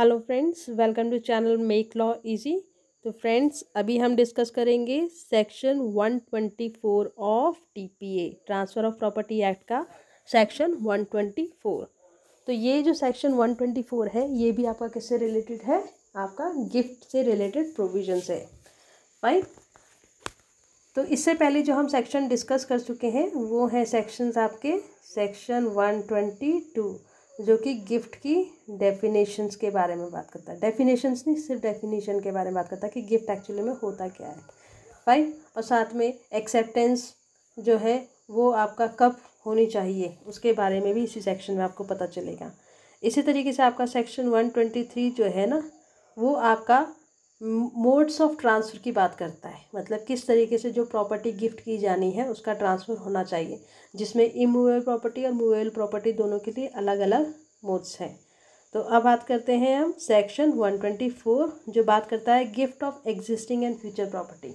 Hello friends welcome to channel make law easy तो friends अभी हम डिस्कस करेंगे section one twenty four of TPA transfer of property act का section one twenty four तो ये जो सेक्शन वन ट्वेंटी फोर है ये भी आपका किससे रिलेटेड है आपका गिफ्ट से रिलेटेड प्रोविजन है राइट तो इससे पहले जो हम सेक्शन डिस्कस कर चुके हैं वो है सेक्शंस आपके सेक्शन वन ट्वेंटी टू जो कि गिफ्ट की डेफिनेशंस के बारे में बात करता है डेफिनेशंस नहीं सिर्फ डेफिनेशन के बारे में बात करता है कि गिफ्ट एक्चुअली में होता क्या है राइट और साथ में एक्सेप्टेंस जो है वो आपका कब होनी चाहिए उसके बारे में भी इसी सेक्शन में आपको पता चलेगा इसी तरीके से आपका सेक्शन वन ट्वेंटी थ्री जो है ना वो आपका मोड्स ऑफ ट्रांसफ़र की बात करता है मतलब किस तरीके से जो प्रॉपर्टी गिफ्ट की जानी है उसका ट्रांसफ़र होना चाहिए जिसमें इमूवेबल प्रॉपर्टी और मूवेबल प्रॉपर्टी दोनों के लिए अलग अलग मोड्स हैं तो अब बात करते हैं हम सेक्शन वन ट्वेंटी फोर जो बात करता है gift of existing and future property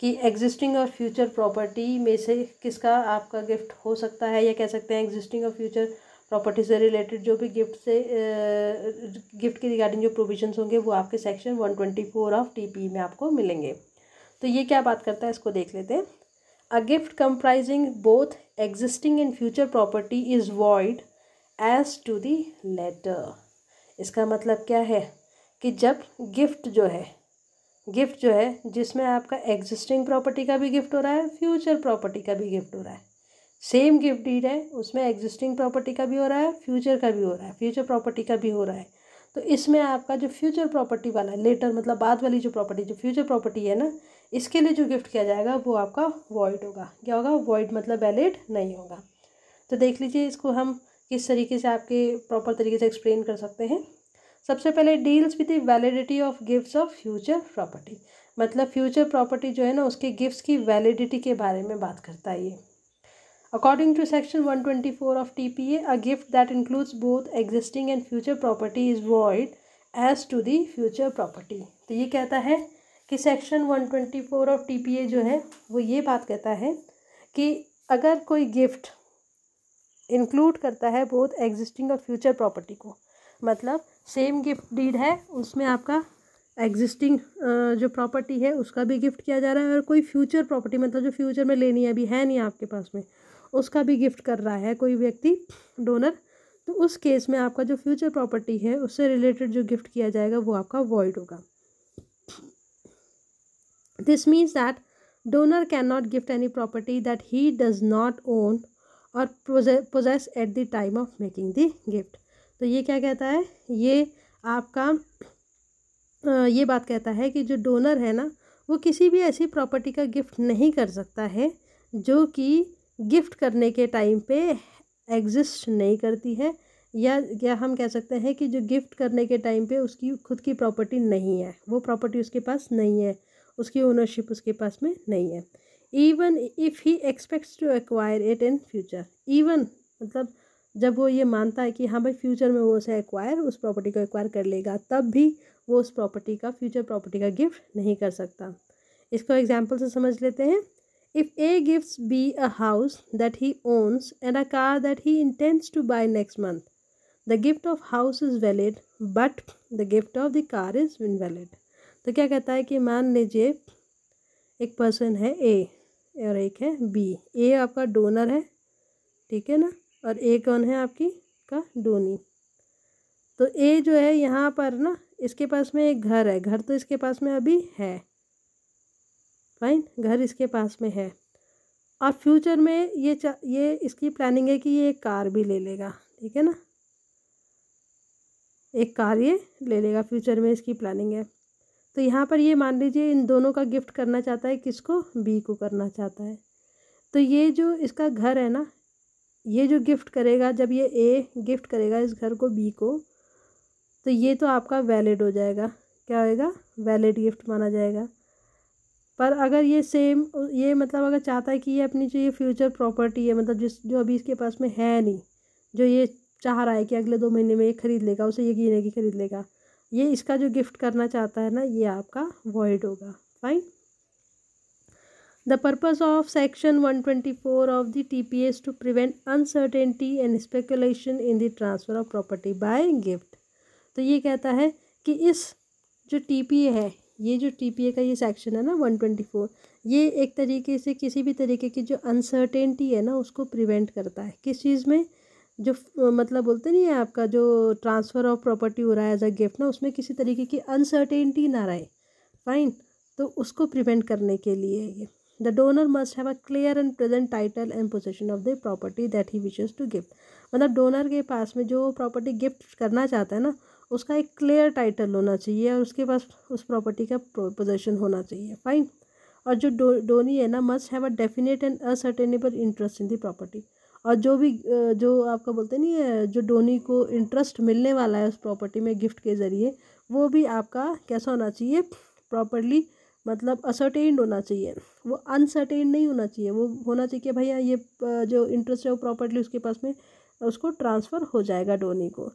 कि एग्जिस्टिंग और फ्यूचर प्रॉपर्टी में से किसका आपका गिफ्ट हो सकता है या कह सकते हैं एग्जिस्टिंग और फ्यूचर प्रॉपर्टी से रिलेटेड जो भी गिफ्ट से गिफ्ट के रिगार्डिंग जो प्रोविजंस होंगे वो आपके section one twenty four of T में आपको मिलेंगे तो ये क्या बात करता है इसको देख लेते हैं a gift comprising both existing and future property is void as to the latter इसका मतलब क्या है कि जब गिफ्ट जो है गिफ्ट जो है जिसमें आपका एग्जिस्टिंग प्रॉपर्टी का भी गिफ्ट हो रहा है फ्यूचर प्रॉपर्टी का भी गिफ्ट हो रहा है सेम गिफ्ट डीड है उसमें एग्जिस्टिंग प्रॉपर्टी का भी हो रहा है फ्यूचर का भी हो रहा है फ्यूचर प्रॉपर्टी का भी हो रहा है तो इसमें आपका जो फ्यूचर प्रॉपर्टी वाला है लेटर मतलब बाद वाली जो प्रॉपर्टी जो फ्यूचर प्रॉपर्टी है ना इसके लिए जो गिफ्ट किया जाएगा वो आपका वॉइड होगा क्या होगा वॉइड मतलब वैलिड नहीं होगा तो देख लीजिए इसको हम किस तरीके से आपके प्रॉपर तरीके से एक्सप्लेन कर सकते हैं सबसे पहले deals with validity of gifts of future property मतलब फ्यूचर प्रॉपर्टी जो है ना उसके गिफ्ट्स की वैलिडिटी के बारे में बात करता है ये According to Section 124 of TPA, a gift that includes both existing and future property is void as to the future property. तो ये कहता है कि section one twenty four of T P A जो है वो ये बात कहता है कि अगर कोई गिफ्ट इंक्लूड करता है बोथ एग्जिस्टिंग और फ्यूचर प्रॉपर्टी को मतलब सेम गिफ्ट डीड है उसमें आपका एग्जिस्टिंग जो प्रॉपर्टी है उसका भी गिफ्ट किया जा रहा है और कोई फ्यूचर प्रॉपर्टी मतलब जो फ्यूचर में लेनी है अभी है नहीं आपके पास में उसका भी गिफ्ट कर रहा है कोई व्यक्ति डोनर तो उस केस में आपका जो फ्यूचर प्रॉपर्टी है उससे रिलेटेड जो गिफ्ट किया जाएगा वो आपका वॉइड होगा this means that donor cannot gift any property that he does not own और possess at the time of making the gift तो ये क्या कहता है ये आपका ये बात कहता है कि जो डोनर है ना वो किसी भी ऐसी प्रॉपर्टी का गिफ्ट नहीं कर सकता है जो कि गिफ्ट करने के टाइम पे एग्जिस्ट नहीं करती है या क्या हम कह सकते हैं कि जो गिफ्ट करने के टाइम पे उसकी खुद की प्रॉपर्टी नहीं है वो प्रॉपर्टी उसके पास नहीं है उसकी ओनरशिप उसके पास में नहीं है even if he expects to acquire it in future even मतलब जब वो ये मानता है कि हाँ भाई फ्यूचर में वो उसे एक्वायर उस प्रॉपर्टी को एक्वायर कर लेगा तब भी वो उस प्रॉपर्टी का फ्यूचर प्रॉपर्टी का गिफ्ट नहीं कर सकता इसको एग्जाम्पल से समझ लेते हैं If A gives B a house that he owns and a car that he intends to buy next month, the gift of house is valid but the gift of the car is invalid तो क्या कहता है कि मान लीजिए एक person है ए और एक है बी ए आपका डोनर है ठीक है ना और ए कौन है आपकी का डोनी तो ए जो है यहाँ पर ना इसके पास में एक घर है घर तो इसके पास में अभी है फाइन घर इसके पास में है और फ्यूचर में ये ये इसकी प्लानिंग है कि ये एक कार भी ले लेगा ठीक है ना एक कार ये ले लेगा फ्यूचर में इसकी प्लानिंग है तो यहाँ पर ये मान लीजिए इन दोनों का गिफ्ट करना चाहता है किसको बी को करना चाहता है तो ये जो इसका घर है ना ये जो गिफ्ट करेगा जब ये ए गिफ्ट करेगा इस घर को बी को तो ये तो आपका वैलिड हो जाएगा क्या होएगा वैलिड गिफ्ट माना जाएगा पर अगर ये सेम ये मतलब अगर चाहता है कि ये अपनी जो ये फ्यूचर प्रॉपर्टी है मतलब जिस जो अभी इसके पास में है नहीं जो ये चाह रहा है कि अगले दो महीने में ये ख़रीद लेगा उसे ये गीने नहीं ख़रीद लेगा ये इसका जो गिफ्ट करना चाहता है ना ये आपका वॉइड होगा fine the purpose of section one twenty four of the T P is to prevent uncertainty and speculation in the transfer of property by gift तो ये कहता है कि इस जो टी पी है ये जो टी का ये सेक्शन है ना वन ट्वेंटी फोर ये एक तरीके से किसी भी तरीके की जो अनसर्टेनिटी है ना उसको प्रिवेंट करता है किस चीज़ में जो मतलब बोलते नहीं है आपका जो ट्रांसफ़र ऑफ प्रॉपर्टी हो रहा है एज अ गिफ्ट ना उसमें किसी तरीके की अनसर्टेनिटी ना रहे फाइन तो उसको प्रिवेंट करने के लिए ये the donor must have a clear and present title and position of the property that he wishes to gift मतलब डोनर के पास में जो प्रॉपर्टी गिफ्ट करना चाहता है ना उसका एक क्लियर टाइटल होना चाहिए और उसके पास उस प्रॉपर्टी का पोजेशन होना चाहिए फाइन और जो डो डोनी है ना must have a definite and ascertainable interest in the property और जो भी जो आपका बोलते नहीं है जो डोनी को इंटरेस्ट मिलने वाला है उस प्रॉपर्टी में गिफ्ट के ज़रिए वो भी आपका कैसा होना चाहिए प्रॉपरली मतलब असर्टेन्ड होना चाहिए वो अनसर्टेन नहीं होना चाहिए वो होना चाहिए कि भैया ये जो इंटरेस्ट है वो प्रॉपर्टली उसके पास में उसको ट्रांसफ़र हो जाएगा डोनी को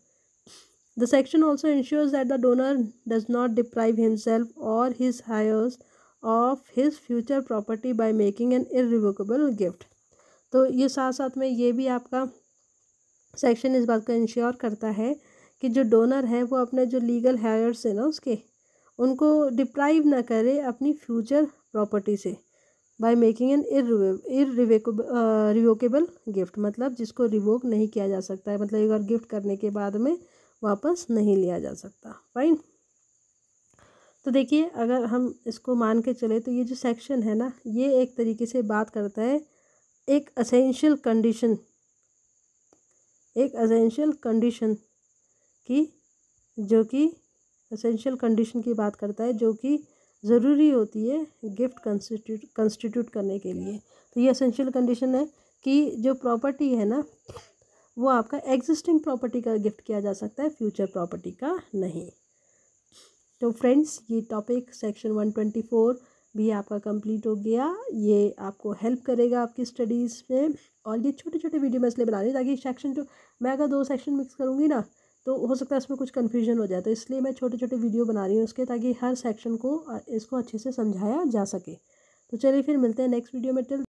The section also ensures that the donor does not deprive himself or his heirs of his future property by making an irrevocable gift. तो ये साथ साथ में ये भी आपका सेक्शन इस बात को इंश्योर करता है कि जो डोनर है वो अपने जो लीगल हायर्स हैं ना उसके उनको डिप्राइव ना करे अपनी फ्यूचर प्रॉपर्टी से by making an revocable gift मतलब जिसको रिवोक नहीं किया जा सकता है मतलब एक बार गिफ्ट करने के बाद में वापस नहीं लिया जा सकता फाइन तो देखिए अगर हम इसको मान के चले तो ये जो सेक्शन है ना ये एक तरीके से बात करता है एक असेंशियल कंडीशन एक असेंशियल कंडीशन की जो कि असेंशियल कंडीशन की बात करता है जो कि ज़रूरी होती है गिफ्ट कंस्टिट्यूट कंस्टिट्यूट करने के लिए तो ये असेंशियल कंडीशन है कि जो प्रॉपर्टी है ना वो आपका एग्जिस्टिंग प्रॉपर्टी का गिफ्ट किया जा सकता है फ्यूचर प्रॉपर्टी का नहीं तो फ्रेंड्स ये topic section one twenty four भी आपका कंप्लीट हो गया ये आपको हेल्प करेगा आपकी स्टडीज़ में और ये छोटे छोटे वीडियो मैं इसलिए बना रही ताकि सेक्शन जो मैं अगर दो सेक्शन मिक्स करूँगी ना तो हो सकता है इसमें कुछ कन्फ्यूजन हो जाए तो इसलिए मैं छोटे छोटे वीडियो बना रही हूँ उसके ताकि हर सेक्शन को इसको अच्छे से समझाया जा सके तो चलिए फिर मिलते हैं नेक्स्ट वीडियो में टिल